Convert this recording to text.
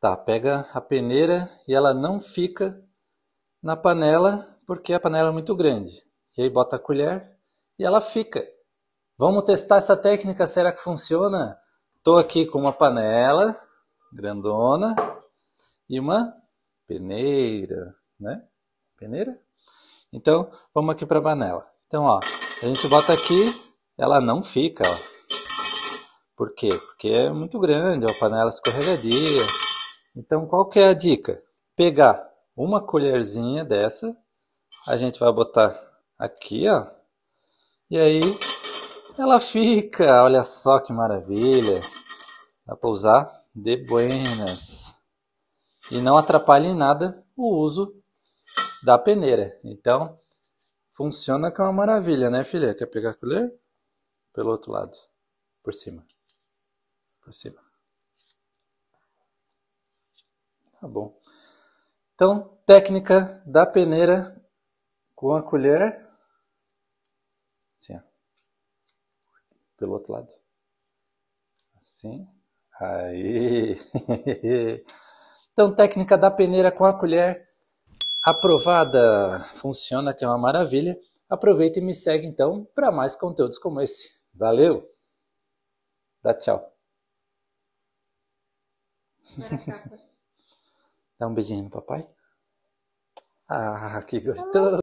Tá, pega a peneira e ela não fica na panela porque a panela é muito grande. E aí bota a colher e ela fica. Vamos testar essa técnica, será que funciona? Tô aqui com uma panela grandona e uma peneira, né? Peneira? Então, vamos aqui para a panela. Então, ó, a gente bota aqui, ela não fica, ó. Por quê? Porque é muito grande, ó, a panela escorregadia. Então, qual que é a dica? Pegar uma colherzinha dessa, a gente vai botar aqui, ó. E aí ela fica, olha só que maravilha. Dá para usar de buenas. E não atrapalha em nada o uso da peneira. Então, funciona com é uma maravilha, né, filha? Quer pegar a colher? Pelo outro lado, por cima. Por cima. Tá bom. Então, técnica da peneira com a colher. Assim, ó. Pelo outro lado. Assim. Aí. então, técnica da peneira com a colher aprovada. Funciona que é uma maravilha. Aproveita e me segue então para mais conteúdos como esse. Valeu. Dá tchau. Dá um beijinho no papai. Ah, que gostoso!